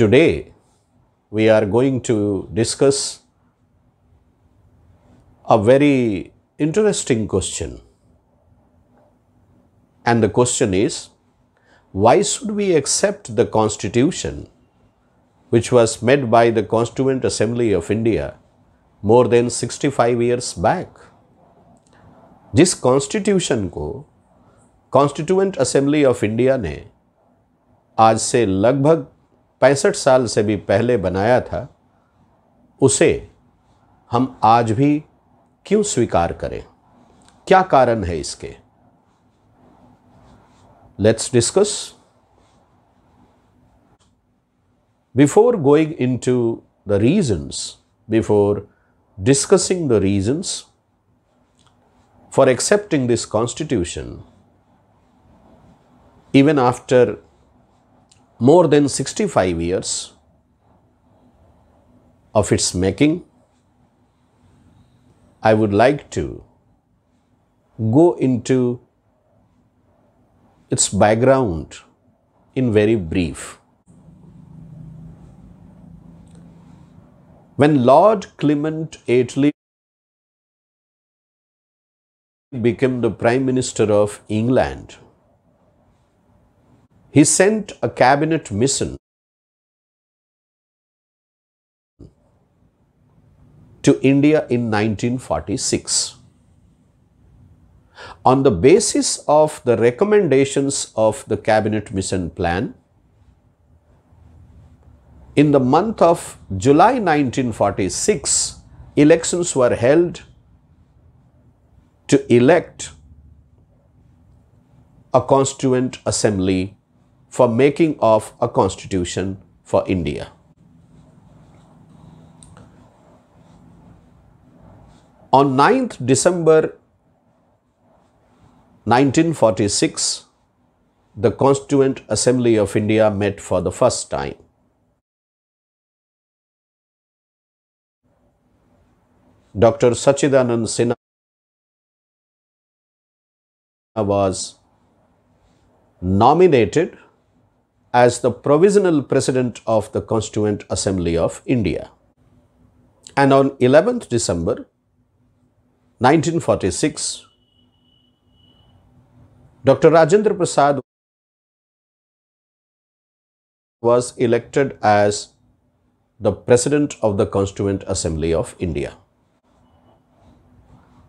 Today, we are going to discuss a very interesting question. And the question is, why should we accept the constitution which was made by the Constituent Assembly of India more than 65 years back? This Constitution, को constituent assembly of india आज से लगभग पैंसठ साल से भी पहले बनाया था उसे हम आज भी क्यों स्वीकार करें क्या कारण है इसके let's discuss before going into the reasons before discussing the reasons for accepting this constitution even after more than 65 years of its making, I would like to go into its background in very brief. When Lord Clement Attlee became the Prime Minister of England, he sent a cabinet mission to India in 1946. On the basis of the recommendations of the cabinet mission plan, in the month of July 1946, elections were held to elect a constituent assembly for making of a constitution for India. On 9th December 1946, the Constituent Assembly of India met for the first time. Dr. Sachidanand Sinha was nominated as the provisional president of the Constituent Assembly of India. And on 11th December 1946, Dr. Rajendra Prasad was elected as the President of the Constituent Assembly of India.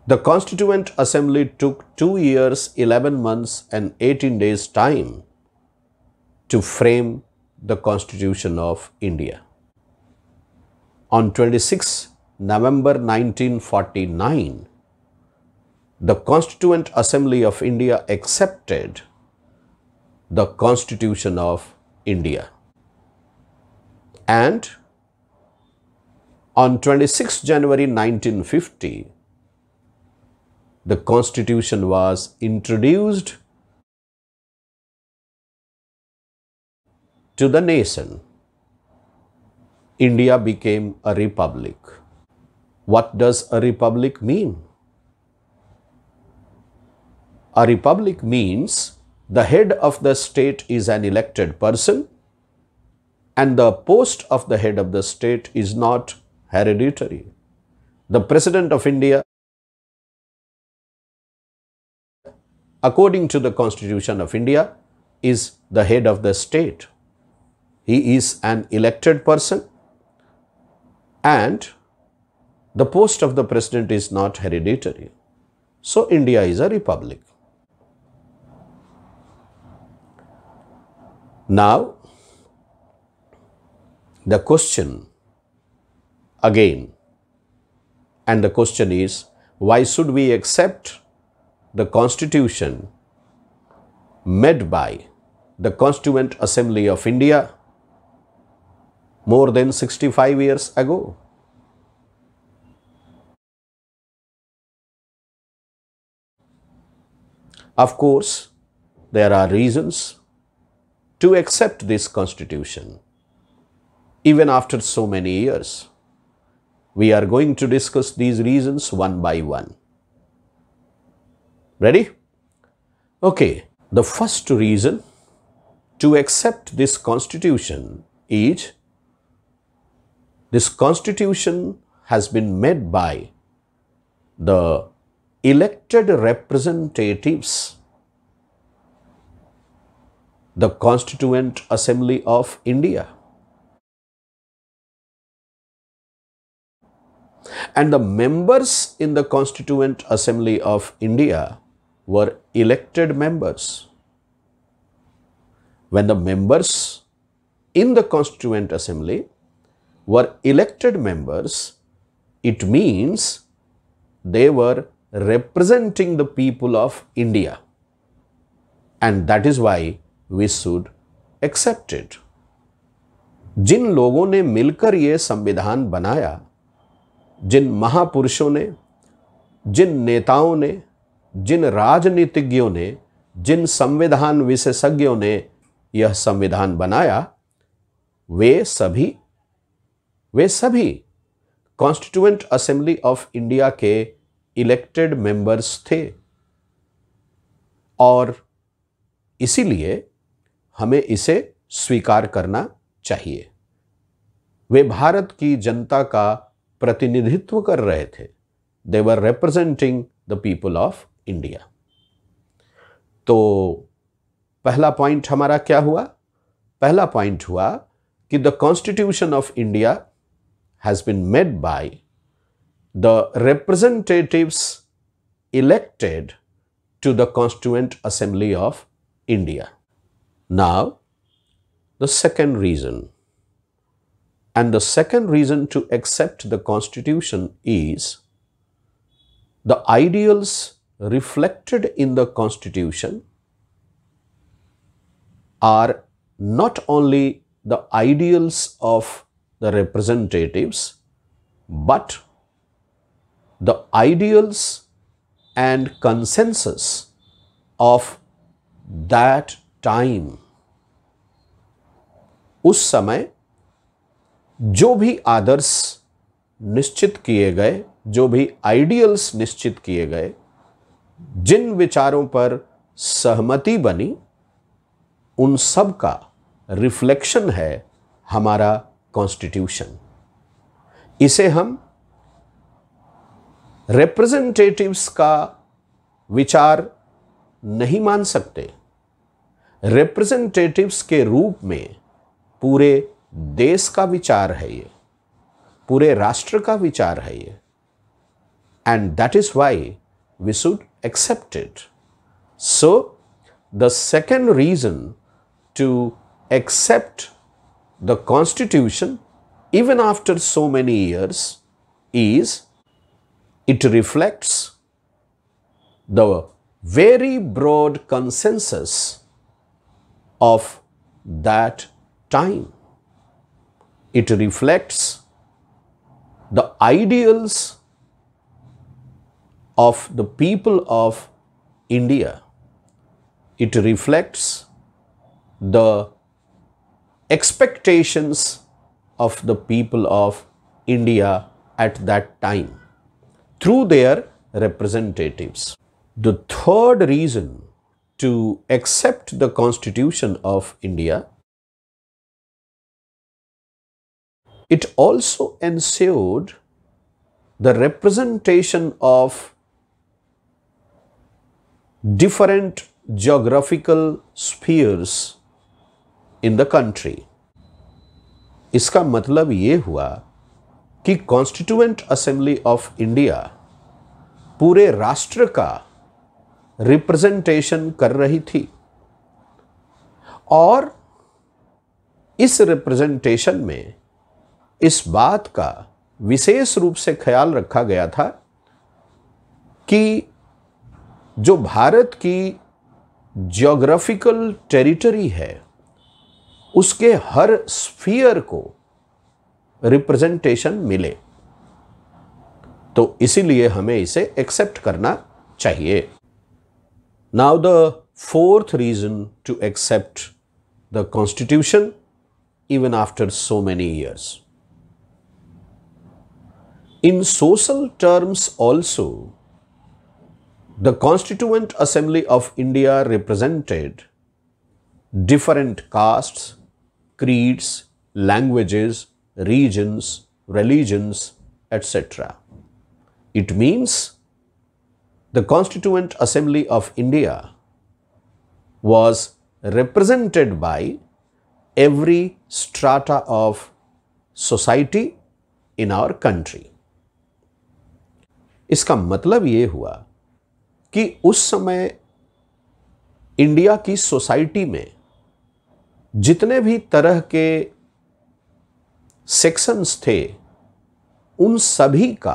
The Constituent Assembly took 2 years, 11 months and 18 days time to frame the Constitution of India. On 26 November 1949, the Constituent Assembly of India accepted the Constitution of India. And on 26 January 1950, the Constitution was introduced to the nation. India became a republic. What does a republic mean? A republic means the head of the state is an elected person and the post of the head of the state is not hereditary. The President of India, according to the Constitution of India, is the head of the state he is an elected person and the post of the president is not hereditary. So India is a republic. Now, the question again and the question is why should we accept the constitution made by the Constituent Assembly of India more than 65 years ago. Of course, there are reasons to accept this constitution even after so many years. We are going to discuss these reasons one by one. Ready? Okay, the first reason to accept this constitution is this constitution has been made by the elected representatives, the Constituent Assembly of India. And the members in the Constituent Assembly of India were elected members. When the members in the Constituent Assembly were elected members, it means they were representing the people of India. And that is why we should accept it. जिन लोगों ने मिलकर ये संविधान बनाया जिन महापुरुषों ने जिन नेताओं ने जिन राजनीतिज्ञों ने जिन संविधान विशेषज्ञों ने यह संविधान बनाया वे सभी वे सभी कॉन्स्टिट्यूएंट असेंबली ऑफ इंडिया के इलेक्टेड मेंबर्स थे और इसीलिए हमें इसे स्वीकार करना चाहिए वे भारत की जनता का प्रतिनिधित्व कर रहे थे they were representing the people of India तो पहला पॉइंट हमारा क्या हुआ पहला पॉइंट हुआ कि the constitution of India has been made by the representatives elected to the Constituent Assembly of India. Now, the second reason and the second reason to accept the constitution is the ideals reflected in the constitution are not only the ideals of the representatives, but the ideals and consensus of that time उस समय जो भी आदर्श निश्चित किए गए जो भी ideals निश्चित किए गए जिन विचारों पर सहमति बनी उन सब का रिफ्लेक्शन है हमारा कॉन्स्टिट्यूशन इसे हम रिप्रेजेंटेटिव्स का विचार नहीं मान सकते रिप्रेजेंटेटिव्स के रूप में पूरे देश का विचार है ये पूरे राष्ट्र का विचार है ये and that is why we should accept it so the second reason to accept the constitution even after so many years is it reflects the very broad consensus of that time. It reflects the ideals of the people of India. It reflects the expectations of the people of India at that time through their representatives. The third reason to accept the constitution of India, it also ensured the representation of different geographical spheres in the country. इसका मतलब ये हुआ कि constituent assembly of India पूरे राष्ट्र का representation कर रही थी और इस रिप्रेजेंटेशन में इस बात का विशेष रूप से ख्याल रखा गया था कि जो भारत की ज्योग्राफिकल टेरिटरी है उसके हर स्फीयर को रिप्रेजेंटेशन मिले तो इसीलिए हमें इसे एक्सेप्ट करना चाहिए now the fourth reason to accept the constitution even after so many years in social terms also the constituent assembly of India represented different castes creeds, languages, regions, religions, etc. It means the Constituent Assembly of India was represented by every strata of society in our country. इसका मतलब ये हुआ कि उस समय India की society में जितने भी तरह के सेक्शंस थे उन सभी का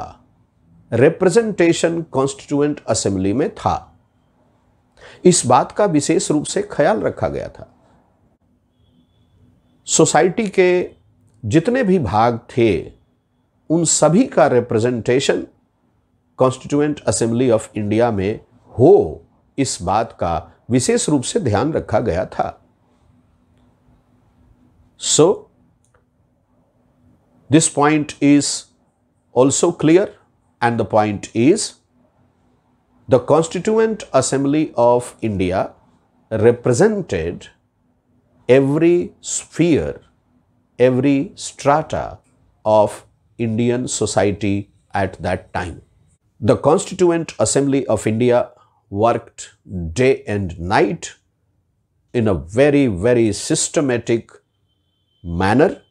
रिप्रेजेंटेशन कॉन्स्टिट्यूएंट असेंबली में था इस बात का विशेष रूप से ख्याल रखा गया था सोसाइटी के जितने भी भाग थे उन सभी का representation constituent assembly of India में हो इस बात का विशेष रूप से ध्यान रखा गया था So, this point is also clear and the point is the Constituent Assembly of India represented every sphere, every strata of Indian society at that time. The Constituent Assembly of India worked day and night in a very, very systematic manner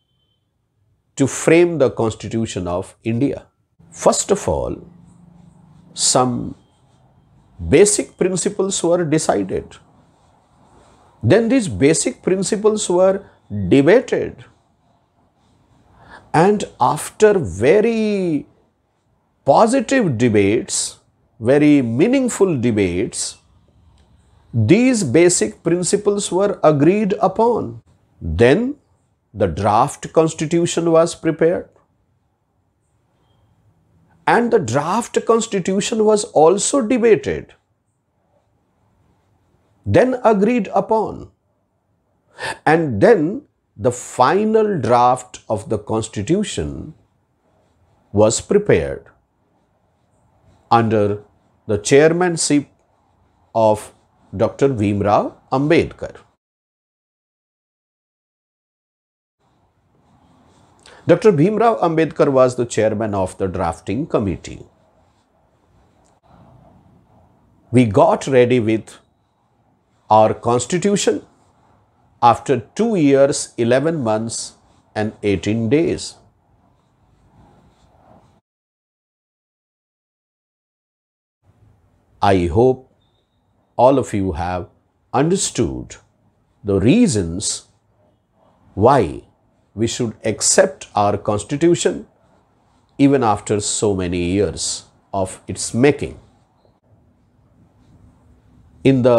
to frame the constitution of India. First of all, some basic principles were decided. Then these basic principles were debated. And after very positive debates, very meaningful debates, these basic principles were agreed upon. Then the draft constitution was prepared. And the draft constitution was also debated, then agreed upon. And then the final draft of the constitution was prepared under the chairmanship of Dr. Vimrao Ambedkar. Dr. Bhimrao Ambedkar was the chairman of the drafting committee. We got ready with our constitution after 2 years, 11 months and 18 days. I hope all of you have understood the reasons why we should accept our constitution even after so many years of its making. In the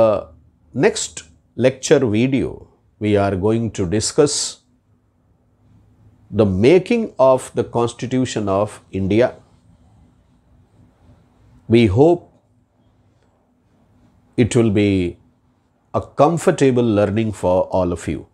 next lecture video, we are going to discuss the making of the constitution of India. We hope it will be a comfortable learning for all of you.